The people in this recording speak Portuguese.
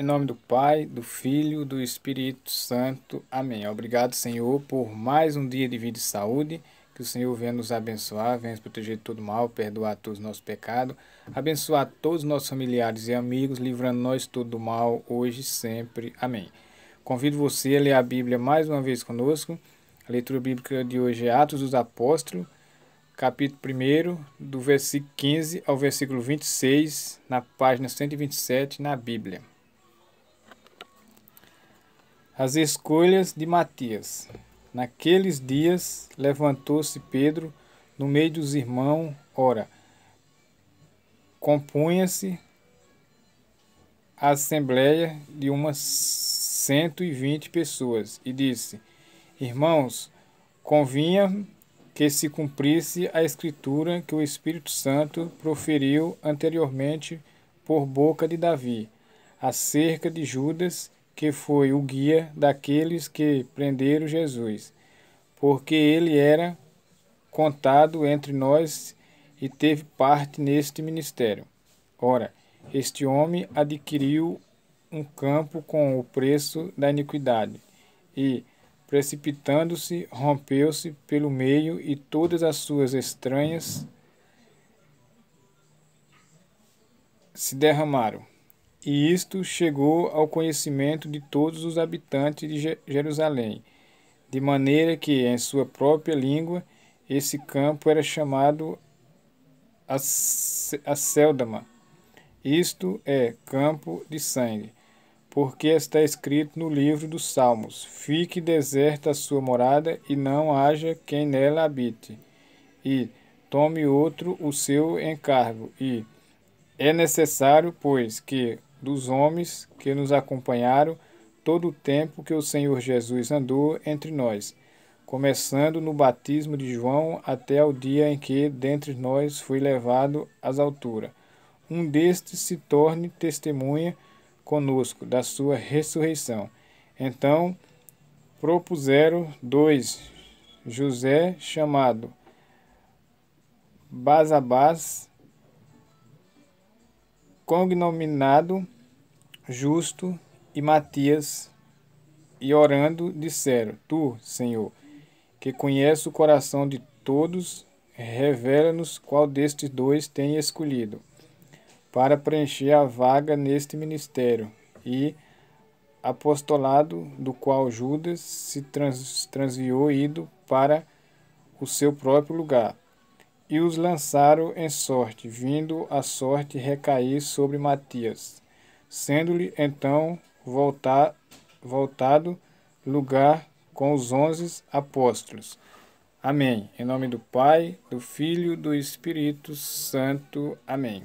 Em nome do Pai, do Filho, do Espírito Santo. Amém. Obrigado, Senhor, por mais um dia de vida e saúde. Que o Senhor venha nos abençoar, venha nos proteger de todo mal, perdoar todos os nossos pecados, abençoar todos os nossos familiares e amigos, livrando nós todo do mal, hoje e sempre. Amém. Convido você a ler a Bíblia mais uma vez conosco. A leitura bíblica de hoje é Atos dos Apóstolos, capítulo 1, do versículo 15 ao versículo 26, na página 127 na Bíblia. As escolhas de Matias. Naqueles dias levantou-se Pedro no meio dos irmãos, ora, compunha-se a assembleia de umas cento e vinte pessoas, e disse, Irmãos, convinha que se cumprisse a escritura que o Espírito Santo proferiu anteriormente por boca de Davi, acerca de Judas, que foi o guia daqueles que prenderam Jesus, porque ele era contado entre nós e teve parte neste ministério. Ora, este homem adquiriu um campo com o preço da iniquidade e, precipitando-se, rompeu-se pelo meio e todas as suas estranhas se derramaram. E isto chegou ao conhecimento de todos os habitantes de Jerusalém, de maneira que, em sua própria língua, esse campo era chamado Acéldama, isto é, campo de sangue, porque está escrito no livro dos Salmos: Fique deserta a sua morada, e não haja quem nela habite, e tome outro o seu encargo, e é necessário, pois, que dos homens que nos acompanharam todo o tempo que o Senhor Jesus andou entre nós, começando no batismo de João até o dia em que dentre nós foi levado às alturas. Um destes se torne testemunha conosco da sua ressurreição. Então propuseram dois, José chamado Basabás cognominado Justo e Matias, e orando disseram: Tu, Senhor, que conhece o coração de todos, revela-nos qual destes dois tem escolhido para preencher a vaga neste ministério e apostolado do qual Judas se trans, transviou ido para o seu próprio lugar. E os lançaram em sorte, vindo a sorte recair sobre Matias, sendo-lhe então voltar, voltado lugar com os onze apóstolos. Amém. Em nome do Pai, do Filho, do Espírito Santo. Amém.